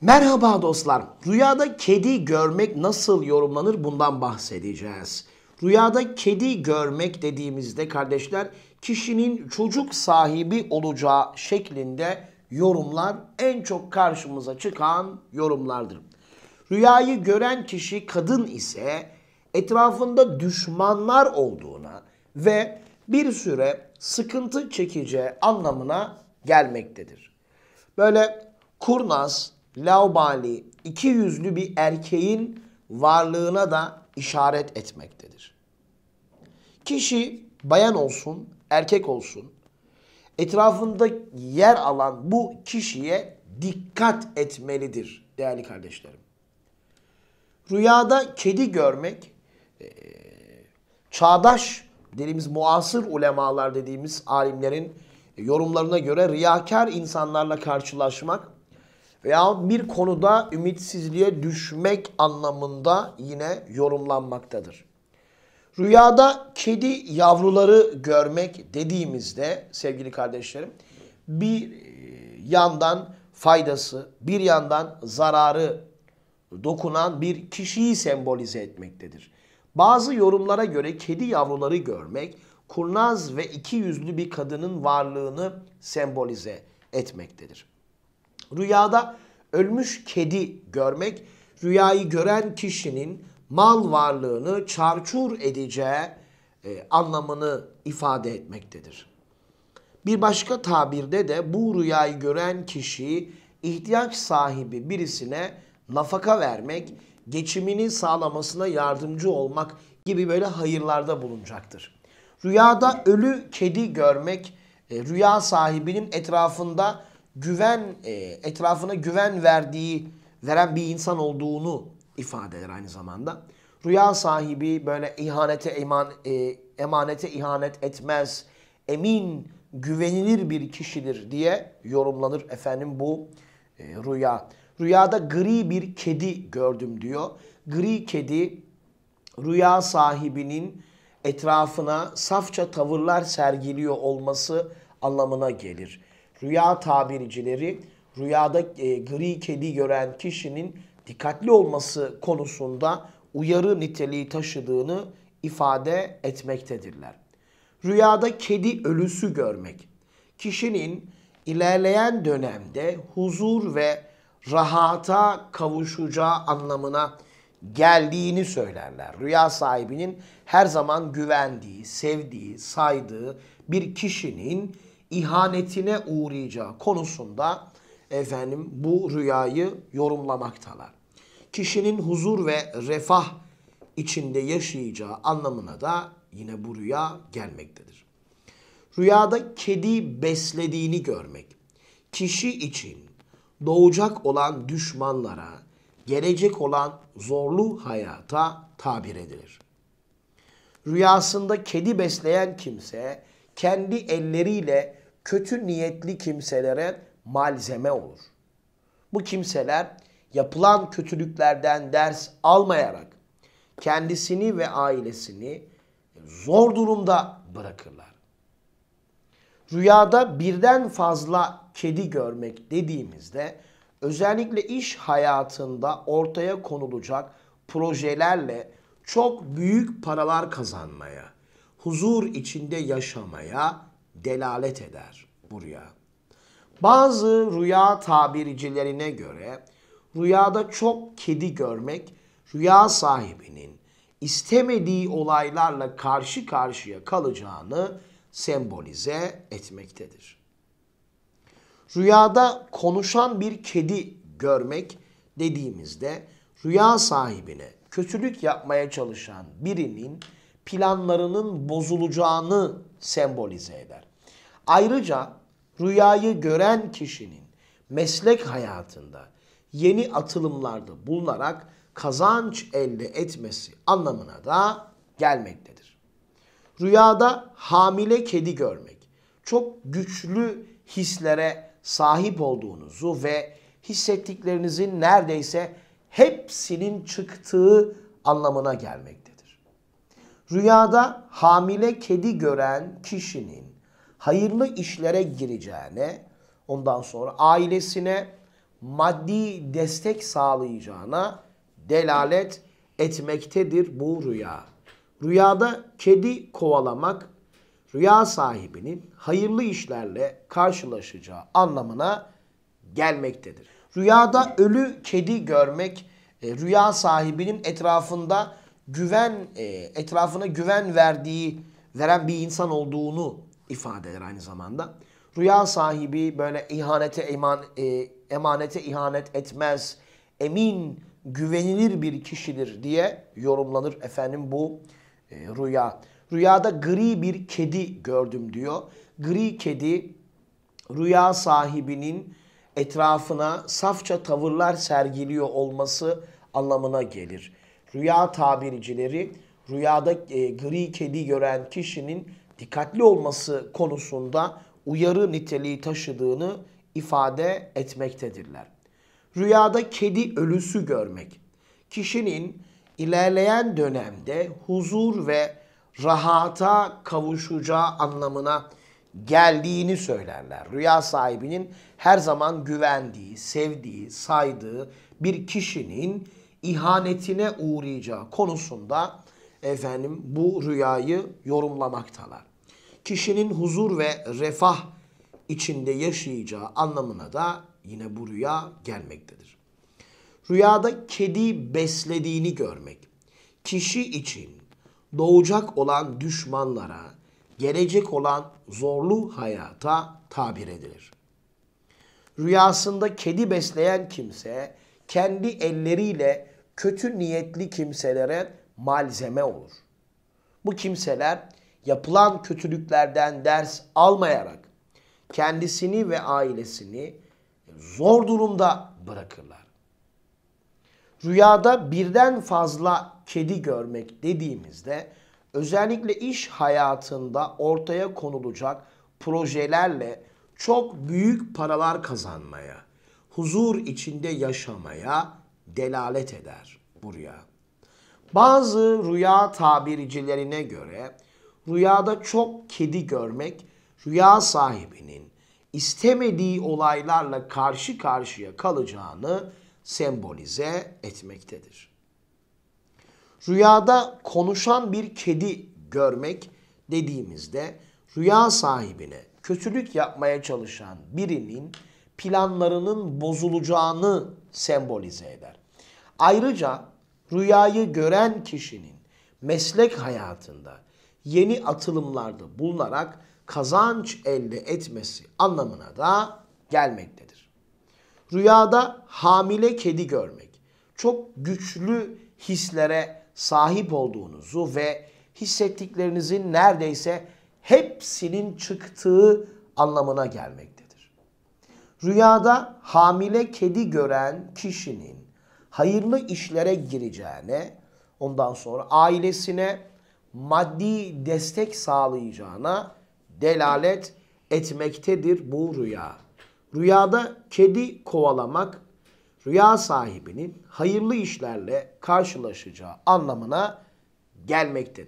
Merhaba dostlar. Rüyada kedi görmek nasıl yorumlanır bundan bahsedeceğiz. Rüyada kedi görmek dediğimizde kardeşler kişinin çocuk sahibi olacağı şeklinde yorumlar en çok karşımıza çıkan yorumlardır. Rüyayı gören kişi kadın ise etrafında düşmanlar olduğuna ve bir süre sıkıntı çekeceği anlamına gelmektedir. Böyle kurnaz, laubali, iki yüzlü bir erkeğin varlığına da işaret etmektedir. Kişi bayan olsun, erkek olsun, etrafında yer alan bu kişiye dikkat etmelidir değerli kardeşlerim. Rüyada kedi görmek, e, çağdaş dediğimiz muasır ulemalar dediğimiz alimlerin yorumlarına göre riyakar insanlarla karşılaşmak veya bir konuda ümitsizliğe düşmek anlamında yine yorumlanmaktadır. Rüyada kedi yavruları görmek dediğimizde sevgili kardeşlerim bir e, yandan faydası bir yandan zararı dokunan bir kişiyi sembolize etmektedir. Bazı yorumlara göre kedi yavruları görmek kurnaz ve iki yüzlü bir kadının varlığını sembolize etmektedir. Rüyada ölmüş kedi görmek rüyayı gören kişinin mal varlığını çarçur edeceği e, anlamını ifade etmektedir. Bir başka tabirde de bu rüyayı gören kişi ihtiyaç sahibi birisine nafaka vermek, geçimini sağlamasına yardımcı olmak gibi böyle hayırlarda bulunacaktır. Rüyada ölü kedi görmek, e, rüya sahibinin etrafında güven e, etrafına güven verdiği veren bir insan olduğunu ifade eder aynı zamanda. Rüya sahibi böyle ihanete eman, e, emanete ihanet etmez, emin, güvenilir bir kişidir diye yorumlanır efendim bu e, rüya. Rüyada gri bir kedi gördüm diyor. Gri kedi rüya sahibinin etrafına safça tavırlar sergiliyor olması anlamına gelir rüya tabircileri rüyada e, gri kedi gören kişinin dikkatli olması konusunda uyarı niteliği taşıdığını ifade etmektedirler. Rüyada kedi ölüsü görmek kişinin ilerleyen dönemde huzur ve rahata kavuşacağı anlamına geldiğini söylerler. Rüya sahibinin her zaman güvendiği, sevdiği, saydığı bir kişinin ihanetine uğrayacağı konusunda efendim bu rüyayı yorumlamaktalar. Kişinin huzur ve refah içinde yaşayacağı anlamına da yine bu rüya gelmektedir. Rüyada kedi beslediğini görmek kişi için doğacak olan düşmanlara, gelecek olan zorlu hayata tabir edilir. Rüyasında kedi besleyen kimse kendi elleriyle kötü niyetli kimselere malzeme olur. Bu kimseler yapılan kötülüklerden ders almayarak kendisini ve ailesini zor durumda bırakırlar. Rüyada birden fazla kedi görmek dediğimizde özellikle iş hayatında ortaya konulacak projelerle çok büyük paralar kazanmaya, huzur içinde yaşamaya delalet eder bu rüya. Bazı rüya tabircilerine göre rüyada çok kedi görmek rüya sahibinin istemediği olaylarla karşı karşıya kalacağını sembolize etmektedir. Rüyada konuşan bir kedi görmek dediğimizde rüya sahibine kötülük yapmaya çalışan birinin planlarının bozulacağını sembolize eder. Ayrıca rüyayı gören kişinin meslek hayatında yeni atılımlarda bulunarak kazanç elde etmesi anlamına da gelmektedir. Rüyada hamile kedi görmek çok güçlü hislere sahip olduğunuzu ve hissettiklerinizin neredeyse hepsinin çıktığı anlamına gelmektedir. Rüyada hamile kedi gören kişinin hayırlı işlere gireceğine, ondan sonra ailesine maddi destek sağlayacağına delalet etmektedir bu rüya. Rüyada kedi kovalamak rüya sahibinin hayırlı işlerle karşılaşacağı anlamına gelmektedir. Rüyada ölü kedi görmek e, rüya sahibinin etrafında güven e, etrafına güven verdiği veren bir insan olduğunu ifadeler aynı zamanda. Rüya sahibi böyle ihanete eman, e, emanete ihanet etmez, emin, güvenilir bir kişidir diye yorumlanır efendim bu e, rüya. Rüyada gri bir kedi gördüm diyor. Gri kedi rüya sahibinin etrafına safça tavırlar sergiliyor olması anlamına gelir. Rüya tabircileri rüyada e, gri kedi gören kişinin dikkatli olması konusunda uyarı niteliği taşıdığını ifade etmektedirler. Rüyada kedi ölüsü görmek kişinin ilerleyen dönemde huzur ve rahata kavuşacağı anlamına geldiğini söylerler. Rüya sahibinin her zaman güvendiği, sevdiği, saydığı bir kişinin ihanetine uğrayacağı konusunda efendim bu rüyayı yorumlamaktalar kişinin huzur ve refah içinde yaşayacağı anlamına da yine bu rüya gelmektedir. Rüyada kedi beslediğini görmek kişi için doğacak olan düşmanlara, gelecek olan zorlu hayata tabir edilir. Rüyasında kedi besleyen kimse kendi elleriyle kötü niyetli kimselere malzeme olur. Bu kimseler yapılan kötülüklerden ders almayarak kendisini ve ailesini zor durumda bırakırlar. Rüyada birden fazla kedi görmek dediğimizde özellikle iş hayatında ortaya konulacak projelerle çok büyük paralar kazanmaya, huzur içinde yaşamaya delalet eder bu rüya. Bazı rüya tabircilerine göre rüyada çok kedi görmek rüya sahibinin istemediği olaylarla karşı karşıya kalacağını sembolize etmektedir. Rüyada konuşan bir kedi görmek dediğimizde rüya sahibine kötülük yapmaya çalışan birinin planlarının bozulacağını sembolize eder. Ayrıca rüyayı gören kişinin meslek hayatında yeni atılımlarda bulunarak kazanç elde etmesi anlamına da gelmektedir. Rüyada hamile kedi görmek çok güçlü hislere sahip olduğunuzu ve hissettiklerinizin neredeyse hepsinin çıktığı anlamına gelmektedir. Rüyada hamile kedi gören kişinin hayırlı işlere gireceğine, ondan sonra ailesine, maddi destek sağlayacağına delalet etmektedir bu rüya. Rüyada kedi kovalamak rüya sahibinin hayırlı işlerle karşılaşacağı anlamına gelmektedir.